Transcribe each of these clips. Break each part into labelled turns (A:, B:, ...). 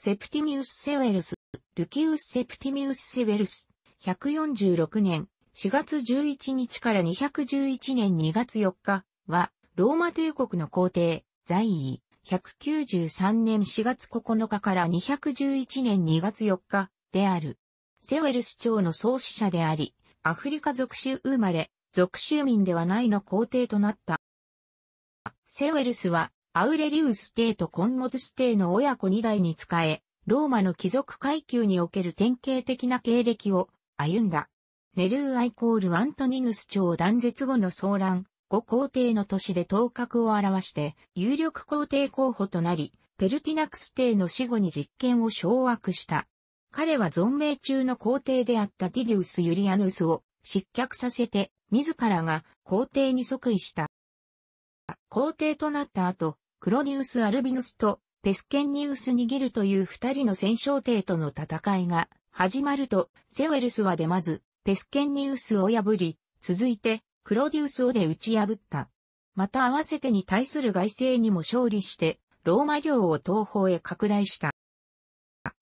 A: セプティミウス・セウェルス、ルキウス・セプティミウス・セウェルス、146年4月11日から211年2月4日は、ローマ帝国の皇帝、在位、193年4月9日から211年2月4日である。セウェルス朝の創始者であり、アフリカ属州生まれ、属州民ではないの皇帝となった。セウェルスはアウレリウス帝とコンモズス帝の親子二代に仕え、ローマの貴族階級における典型的な経歴を歩んだ。ネルーアイコールアントニヌス朝断絶後の騒乱、後皇帝の都市で頭角を表して、有力皇帝候補となり、ペルティナクス帝の死後に実権を掌握した。彼は存命中の皇帝であったティディウス・ユリアヌスを失脚させて、自らが皇帝に即位した。皇帝となった後、クロディウス・アルビヌスとペスケンニウス・ニギルという二人の戦勝帝との戦いが始まると、セウェルスは出まず、ペスケンニウスを破り、続いて、クロディウスをで打ち破った。また合わせてに対する外政にも勝利して、ローマ領を東方へ拡大した。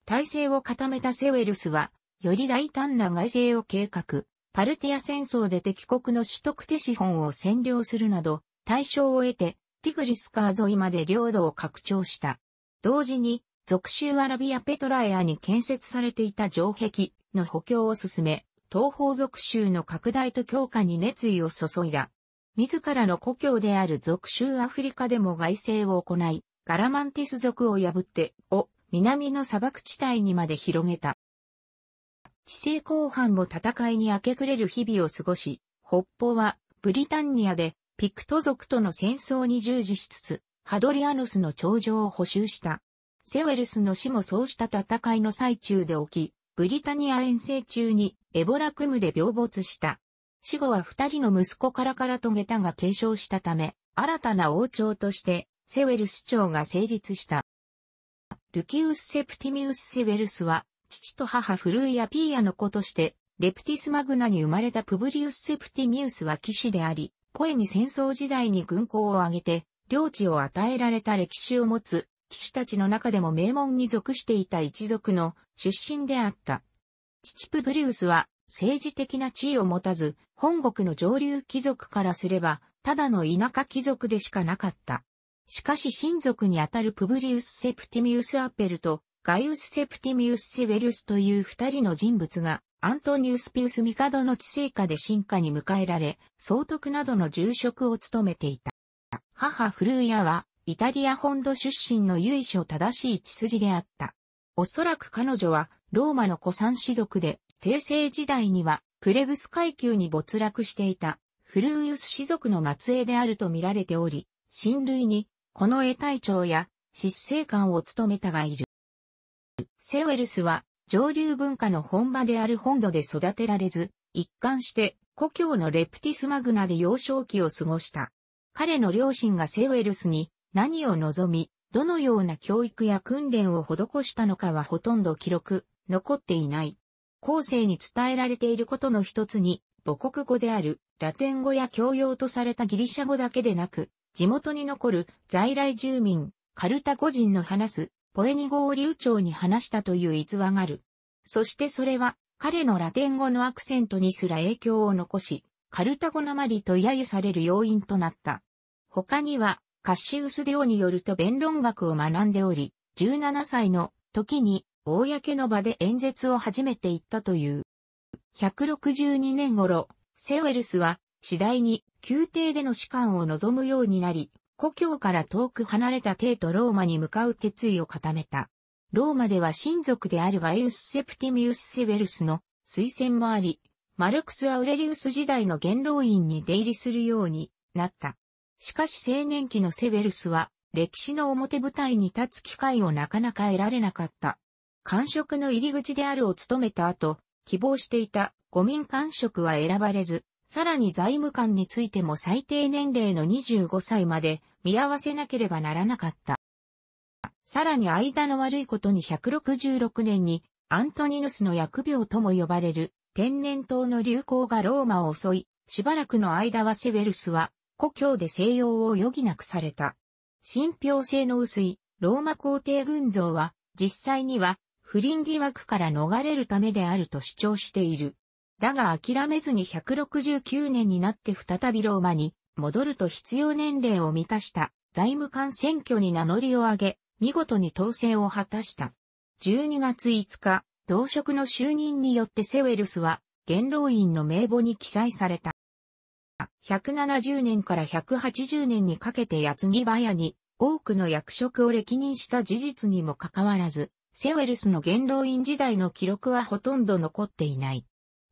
A: 体制を固めたセウェルスは、より大胆な外政を計画、パルティア戦争で敵国の取得手資本を占領するなど、対象を得て、ティグリス川沿いまで領土を拡張した。同時に、属州アラビアペトラエアに建設されていた城壁の補強を進め、東方属州の拡大と強化に熱意を注いだ。自らの故郷である属州アフリカでも外政を行い、ガラマンティス族を破って、を南の砂漠地帯にまで広げた。地政後半も戦いに明け暮れる日々を過ごし、北方はブリタンニアでピクト族との戦争に従事しつつ、ハドリアヌスの頂上を補修した。セウェルスの死もそうした戦いの最中で起き、ブリタニア遠征中にエボラクムで病没した。死後は二人の息子からからとげたが継承したため、新たな王朝としてセウェルス朝が成立した。ルキウス・セプティミウス・セウェルスは、父と母フルーヤ・ピーヤの子として、レプティス・マグナに生まれたプブリウス・セプティミウスは騎士であり、声に戦争時代に軍港を挙げて、領地を与えられた歴史を持つ、騎士たちの中でも名門に属していた一族の出身であった。父プブリウスは政治的な地位を持たず、本国の上流貴族からすれば、ただの田舎貴族でしかなかった。しかし親族にあたるプブリウス・セプティミウス・アッペルとガイウス・セプティミウス・セベルスという二人の人物がアントニウス・ピウス・ミカドの治世下で進化に迎えられ、総督などの重職を務めていた。母フルーヤは、イタリア本土出身の由緒正しい血筋であった。おそらく彼女は、ローマの古参士族で、帝政時代には、プレブス階級に没落していた、フルーユス士族の末裔であると見られており、親類に、この絵隊長や、執政官を務めたがいる。セウェルスは、上流文化の本場である本土で育てられず、一貫して故郷のレプティスマグナで幼少期を過ごした。彼の両親がセウェルスに何を望み、どのような教育や訓練を施したのかはほとんど記録、残っていない。後世に伝えられていることの一つに、母国語であるラテン語や教養とされたギリシャ語だけでなく、地元に残る在来住民、カルタゴ人の話すポエニ語を流暢に話したという逸話がある。そしてそれは、彼のラテン語のアクセントにすら影響を残し、カルタゴなまりと揶揄される要因となった。他には、カッシウス・デオによると弁論学を学んでおり、17歳の時に、公の場で演説を始めていったという。162年頃、セウェルスは次第に宮廷での士官を望むようになり、故郷から遠く離れた帝都ローマに向かう決意を固めた。ローマでは親族であるガイウス・セプティミウス・セベルスの推薦もあり、マルクス・アウレリウス時代の元老院に出入りするようになった。しかし青年期のセベルスは歴史の表舞台に立つ機会をなかなか得られなかった。官職の入り口であるを務めた後、希望していた五民官職は選ばれず、さらに財務官についても最低年齢の25歳まで見合わせなければならなかった。さらに間の悪いことに166年にアントニヌスの疫病とも呼ばれる天然痘の流行がローマを襲い、しばらくの間はセベルスは故郷で西洋を余儀なくされた。信憑性の薄いローマ皇帝群像は実際には不倫疑惑から逃れるためであると主張している。だが諦めずに169年になって再びローマに戻ると必要年齢を満たした財務官選挙に名乗りを上げ、見事に当選を果たした。12月5日、同職の就任によってセウェルスは元老院の名簿に記載された。170年から180年にかけて八木早に多くの役職を歴任した事実にもかかわらず、セウェルスの元老院時代の記録はほとんど残っていない。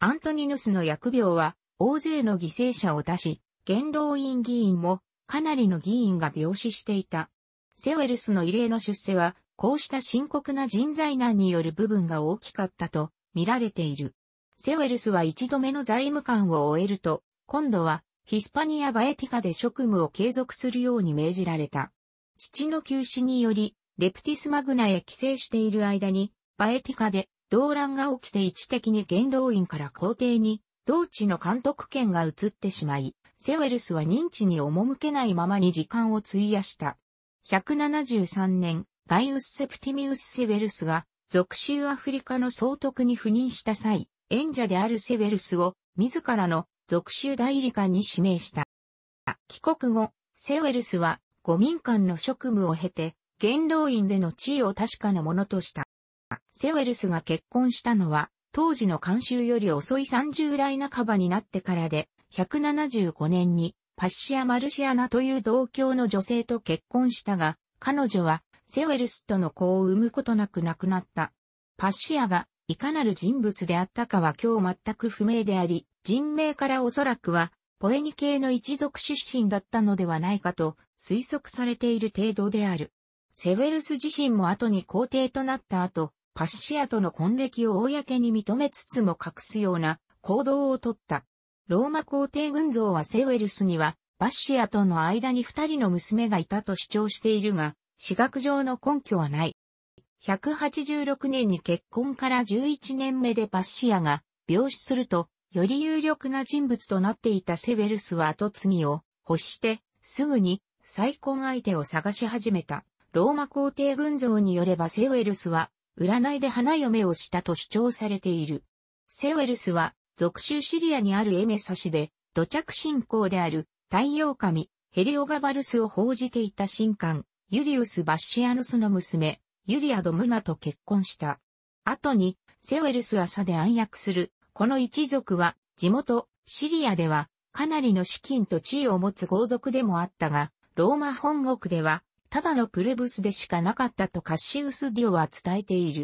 A: アントニヌスの疫病は大勢の犠牲者を出し、元老院議員もかなりの議員が病死していた。セウェルスの異例の出世は、こうした深刻な人材難による部分が大きかったと見られている。セウェルスは一度目の財務官を終えると、今度はヒスパニア・バエティカで職務を継続するように命じられた。父の休止により、レプティスマグナへ帰省している間に、バエティカで動乱が起きて一的に元老院から皇帝に、同地の監督権が移ってしまい、セウェルスは認知に赴けないままに時間を費やした。173年、ガイウス・セプティミウス・セウェルスが、属州アフリカの総督に赴任した際、演者であるセウェルスを、自らの属州代理官に指名した。帰国後、セウェルスは、五民間の職務を経て、元老院での地位を確かなものとした。セウェルスが結婚したのは、当時の慣習より遅い30代半ばになってからで、175年にパッシア・マルシアナという同郷の女性と結婚したが、彼女はセウェルスとの子を産むことなく亡くなった。パッシアがいかなる人物であったかは今日全く不明であり、人名からおそらくはポエニ系の一族出身だったのではないかと推測されている程度である。セウェルス自身も後に皇帝となった後、パッシアとの婚歴を公に認めつつも隠すような行動をとった。ローマ皇帝群像はセウェルスには、パッシアとの間に二人の娘がいたと主張しているが、私学上の根拠はない。186年に結婚から11年目でパッシアが病死すると、より有力な人物となっていたセウェルスは後継ぎを欲して、すぐに再婚相手を探し始めた。ローマ皇帝群像によればセウェルスは占いで花嫁をしたと主張されている。セウェルスは、属州シリアにあるエメサ市で、土着信仰である太陽神、ヘリオガバルスを報じていた神官、ユリウス・バッシアヌスの娘、ユリア・ドムナと結婚した。後に、セウェルスは差で暗躍する、この一族は、地元、シリアでは、かなりの資金と地位を持つ豪族でもあったが、ローマ本国では、ただのプレブスでしかなかったとカッシウス・ディオは伝えている。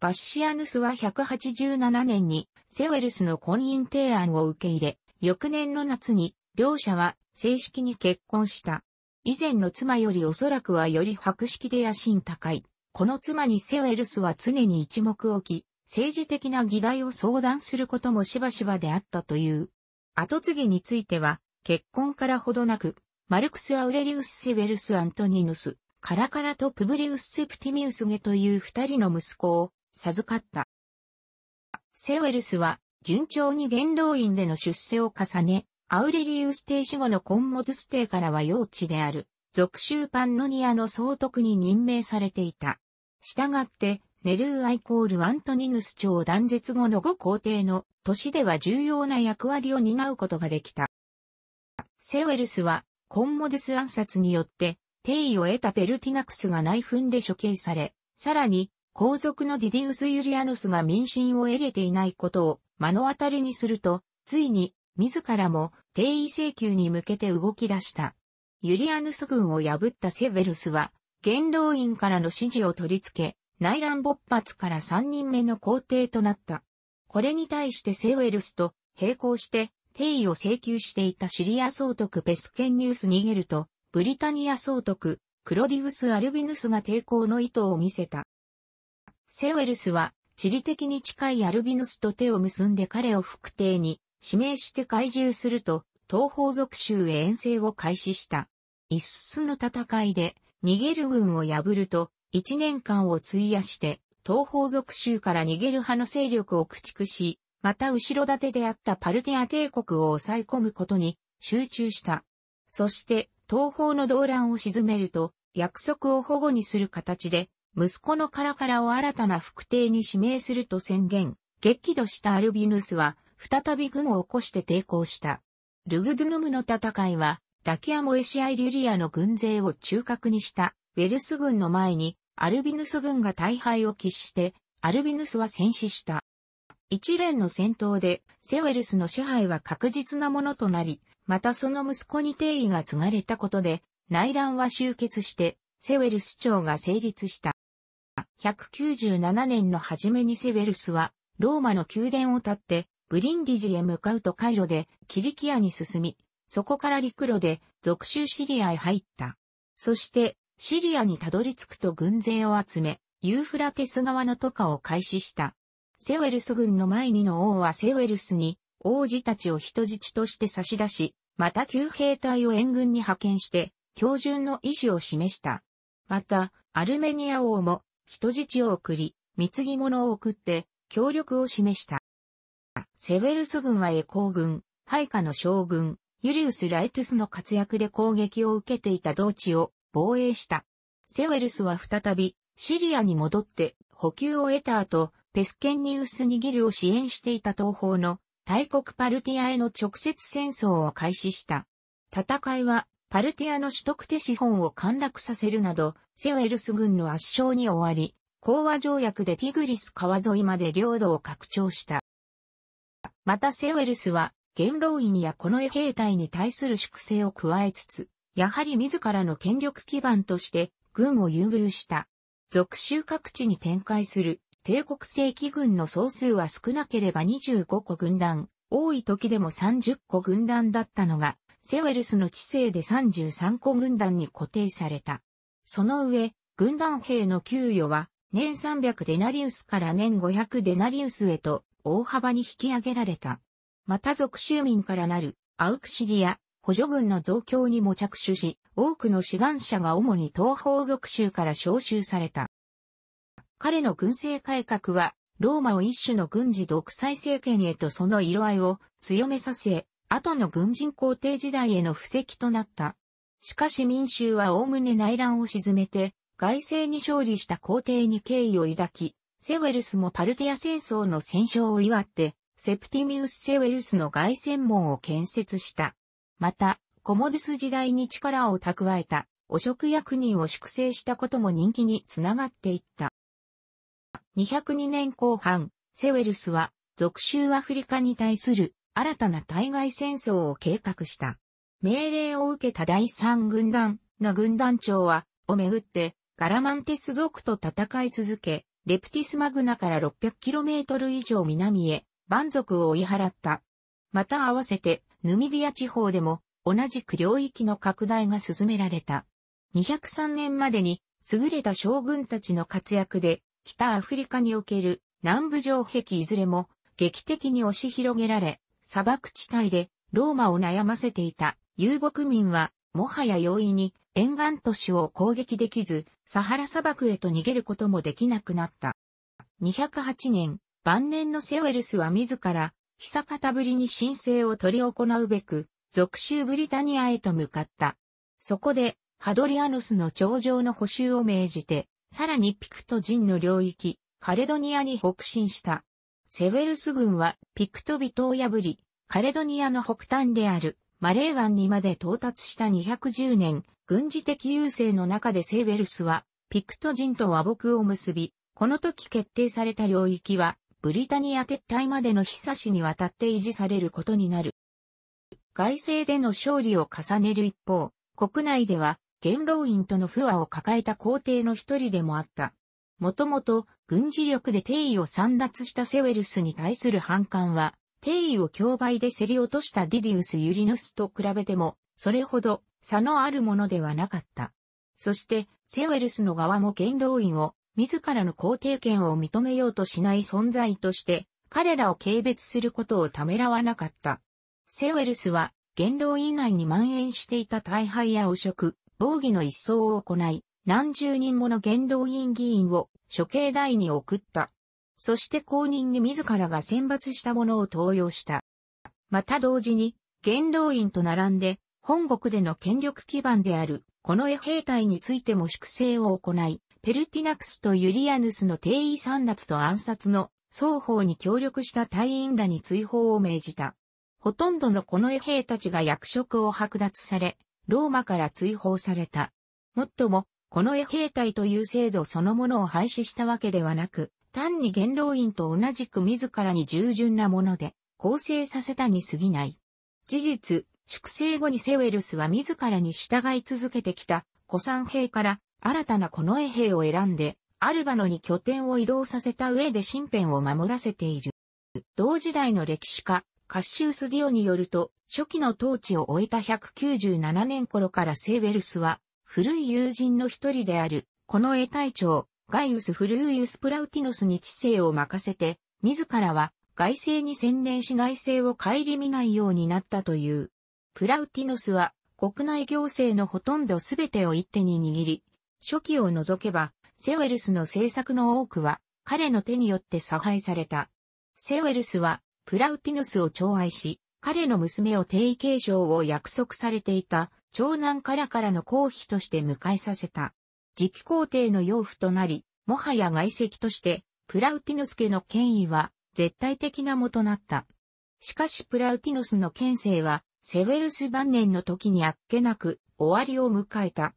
A: バッシアヌスは187年にセウェルスの婚姻提案を受け入れ、翌年の夏に両者は正式に結婚した。以前の妻よりおそらくはより博識で野心高い。この妻にセウェルスは常に一目置き、政治的な議題を相談することもしばしばであったという。後継ぎについては、結婚からほどなく、マルクス・アウレリウス・セベルス・アントニヌス、カラカラとプブリウス・セプティミウスゲという二人の息子を授かった。セウェルスは順調に元老院での出世を重ね、アウレリウス帝死後のコンモズス帝からは幼稚である、俗州パンノニアの総督に任命されていた。従って、ネルーアイコールアントニヌス朝断絶後の後皇帝の年では重要な役割を担うことができた。セウェルスはコンモデス暗殺によって、定位を得たペルティナクスが内紛で処刑され、さらに、皇族のディディウス・ユリアヌスが民心を得れていないことを目の当たりにすると、ついに、自らも定位請求に向けて動き出した。ユリアヌス軍を破ったセベルスは、元老院からの指示を取り付け、内乱勃発から3人目の皇帝となった。これに対してセウェルスと並行して定位を請求していたシリア総督ペスケンニュース・逃げると、ブリタニア総督、クロディウス・アルビヌスが抵抗の意図を見せた。セウェルスは、地理的に近いアルビヌスと手を結んで彼を副帝に指名して怪獣すると、東方属州へ遠征を開始した。イスの戦いで、逃げる軍を破ると、一年間を費やして、東方属州から逃げる派の勢力を駆逐し、また後ろ盾であったパルティア帝国を抑え込むことに集中した。そして、東方の動乱を鎮めると、約束を保護にする形で、息子のカラカラを新たな副帝に指名すると宣言、激怒したアルビヌスは、再び軍を起こして抵抗した。ルグドゥヌムの戦いは、ダキアモエシアイリュリアの軍勢を中核にした、ウェルス軍の前に、アルビヌス軍が大敗を喫して、アルビヌスは戦死した。一連の戦闘でセウェルスの支配は確実なものとなり、またその息子に定位が継がれたことで、内乱は終結して、セウェルス朝が成立した。197年の初めにセウェルスは、ローマの宮殿を建って、ブリンディジへ向かうとカイロで、キリキアに進み、そこから陸路で、属州シリアへ入った。そして、シリアにたどり着くと軍勢を集め、ユーフラテス側の渡河を開始した。セウェルス軍の前にの王はセウェルスに、王子たちを人質として差し出し、また旧兵隊を援軍に派遣して、標準の意志を示した。また、アルメニア王も、人質を送り、貢ぎ物を送って、協力を示した。セウェルス軍はエコー軍、配下の将軍、ユリウス・ライトゥスの活躍で攻撃を受けていた同地を防衛した。セウェルスは再びシリアに戻って補給を得た後、ペスケンニウス・ニギルを支援していた東方の大国パルティアへの直接戦争を開始した。戦いはパルティアの取得手資本を陥落させるなど、セウェルス軍の圧勝に終わり、講和条約でティグリス川沿いまで領土を拡張した。またセウェルスは、元老院やこの兵隊に対する粛清を加えつつ、やはり自らの権力基盤として軍を優遇した。属州各地に展開する帝国正規軍の総数は少なければ25個軍団、多い時でも30個軍団だったのが、セウェルスの知性で33個軍団に固定された。その上、軍団兵の給与は、年300デナリウスから年500デナリウスへと、大幅に引き上げられた。また属州民からなる、アウクシリア、補助軍の増強にも着手し、多くの志願者が主に東方属州から招集された。彼の軍政改革は、ローマを一種の軍事独裁政権へとその色合いを強めさせ、後の軍人皇帝時代への布石となった。しかし民衆はおおむね内乱を沈めて、外政に勝利した皇帝に敬意を抱き、セウェルスもパルティア戦争の戦勝を祝って、セプティミウス・セウェルスの外戦門を建設した。また、コモデス時代に力を蓄えた、汚職役人を粛清したことも人気につながっていった。202年後半、セウェルスは、属州アフリカに対する新たな対外戦争を計画した。命令を受けた第三軍団の軍団長は、をめぐって、ガラマンテス族と戦い続け、レプティスマグナから 600km 以上南へ、蛮族を追い払った。また合わせて、ヌミディア地方でも、同じく領域の拡大が進められた。203年までに、優れた将軍たちの活躍で、北アフリカにおける南部城壁いずれも劇的に押し広げられ、砂漠地帯でローマを悩ませていた遊牧民はもはや容易に沿岸都市を攻撃できず、サハラ砂漠へと逃げることもできなくなった。208年、晩年のセウェルスは自ら、久方ぶりに申請を取り行うべく、属州ブリタニアへと向かった。そこで、ハドリアノスの頂上の補修を命じて、さらにピクト人の領域、カレドニアに北進した。セウェルス軍はピクト人を破り、カレドニアの北端であるマレー湾にまで到達した210年、軍事的優勢の中でセウェルスはピクト人と和睦を結び、この時決定された領域はブリタニア撤退までの久しにわたって維持されることになる。外政での勝利を重ねる一方、国内では元老院との不和を抱えた皇帝の一人でもあった。もともと軍事力で帝位を散奪したセウェルスに対する反感は、帝位を競売で競り落としたディディウス・ユリヌスと比べても、それほど差のあるものではなかった。そして、セウェルスの側も元老院を、自らの皇帝権を認めようとしない存在として、彼らを軽蔑することをためらわなかった。セウェルスは、元老院内に蔓延していた大敗や汚職、防議の一掃を行い、何十人もの元老院議員を処刑台に送った。そして公認に自らが選抜したものを登用した。また同時に、元老院と並んで、本国での権力基盤である、この絵兵隊についても粛清を行い、ペルティナクスとユリアヌスの定位散奪と暗殺の双方に協力した隊員らに追放を命じた。ほとんどのこの絵兵たちが役職を剥奪され、ローマから追放された。もっとも、この衛兵隊という制度そのものを廃止したわけではなく、単に元老院と同じく自らに従順なもので、構成させたに過ぎない。事実、粛清後にセウェルスは自らに従い続けてきた、古参兵から新たなこの衛兵を選んで、アルバノに拠点を移動させた上で身辺を守らせている。同時代の歴史家、カッシウス・ディオによると、初期の統治を終えた197年頃からセーウェルスは、古い友人の一人である、この絵隊長、ガイウス・フルーユス・プラウティノスに知性を任せて、自らは外政に専念し内政を顧みないようになったという。プラウティノスは国内行政のほとんど全てを一手に握り、初期を除けば、セウェルスの政策の多くは彼の手によって差配された。セウェルスはプラウティノスを寵愛し、彼の娘を定位継承を約束されていた長男からからの公妃として迎えさせた。次期皇帝の養父となり、もはや外籍として、プラウティノス家の権威は絶対的なもとなった。しかしプラウティノスの権勢は、セウェルス晩年の時にあっけなく終わりを迎えた。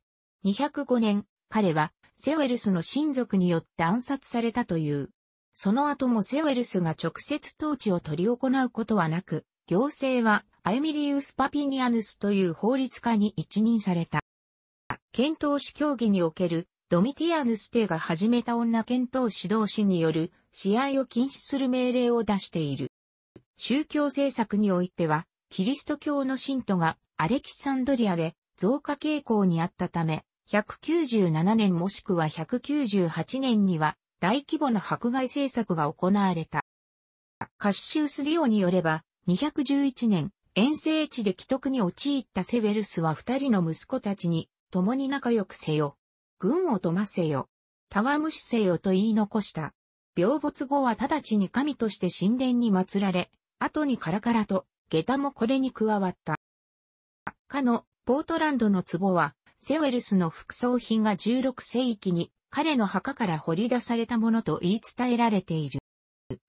A: 205年、彼はセウェルスの親族によって暗殺されたという。その後もセウェルスが直接統治を取り行うことはなく、行政はアエミリウス・パピニアヌスという法律家に一任された。検討士協議におけるドミティアヌス帝が始めた女検討指導士による試合を禁止する命令を出している。宗教政策においては、キリスト教の信徒がアレキサンドリアで増加傾向にあったため、197年もしくは198年には大規模な迫害政策が行われた。カッシウス・リオによれば、211年、遠征地で既得に陥ったセベルスは二人の息子たちに、共に仲良くせよ。軍を富ませよ。たわむしせよと言い残した。病没後は直ちに神として神殿に祀られ、後にカラカラと、下駄もこれに加わった。かの、ポートランドの壺は、セウェルスの副葬品が16世紀に彼の墓から掘り出されたものと言い伝えられている。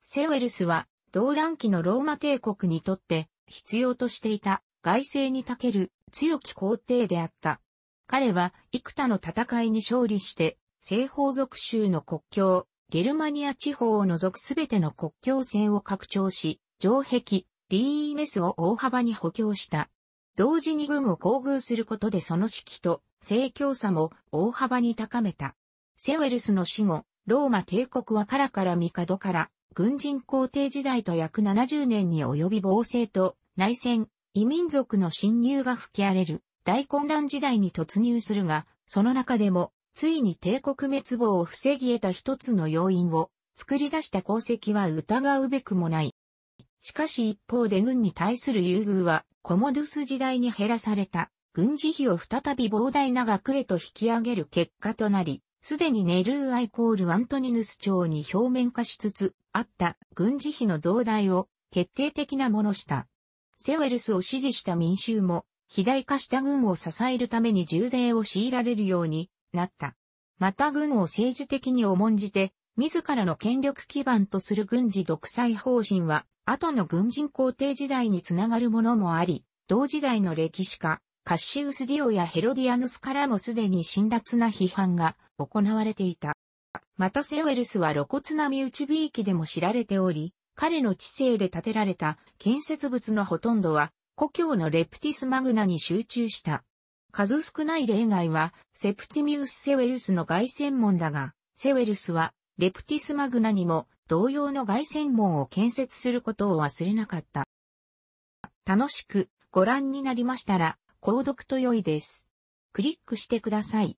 A: セウェルスは動乱期のローマ帝国にとって必要としていた外政にたける強き皇帝であった。彼は幾多の戦いに勝利して西方属州の国境、ゲルマニア地方を除くすべての国境線を拡張し、城壁、リーメスを大幅に補強した。同時に軍を厚遇することでその士気と盛況さも大幅に高めた。セウェルスの死後、ローマ帝国はカラから帝から軍人皇帝時代と約70年に及び防政と内戦、異民族の侵入が吹き荒れる大混乱時代に突入するが、その中でも、ついに帝国滅亡を防ぎ得た一つの要因を作り出した功績は疑うべくもない。しかし一方で軍に対する優遇は、コモドゥス時代に減らされた、軍事費を再び膨大な額へと引き上げる結果となり、すでにネルーアイコールアントニヌス朝に表面化しつつあった軍事費の増大を決定的なものした。セウェルスを支持した民衆も肥大化した軍を支えるために重税を強いられるようになった。また軍を政治的に重んじて自らの権力基盤とする軍事独裁方針は後の軍人皇帝時代につながるものもあり、同時代の歴史家、カッシウス・ディオやヘロディアヌスからもすでに辛辣な批判が行われていた。またセウェルスは露骨な身内びいきでも知られており、彼の知性で建てられた建設物のほとんどは、故郷のレプティスマグナに集中した。数少ない例外は、セプティミウス・セウェルスの外線門だが、セウェルスは、レプティスマグナにも同様の外線門を建設することを忘れなかった。楽しくご覧になりましたら、購読と良いです。クリックしてください。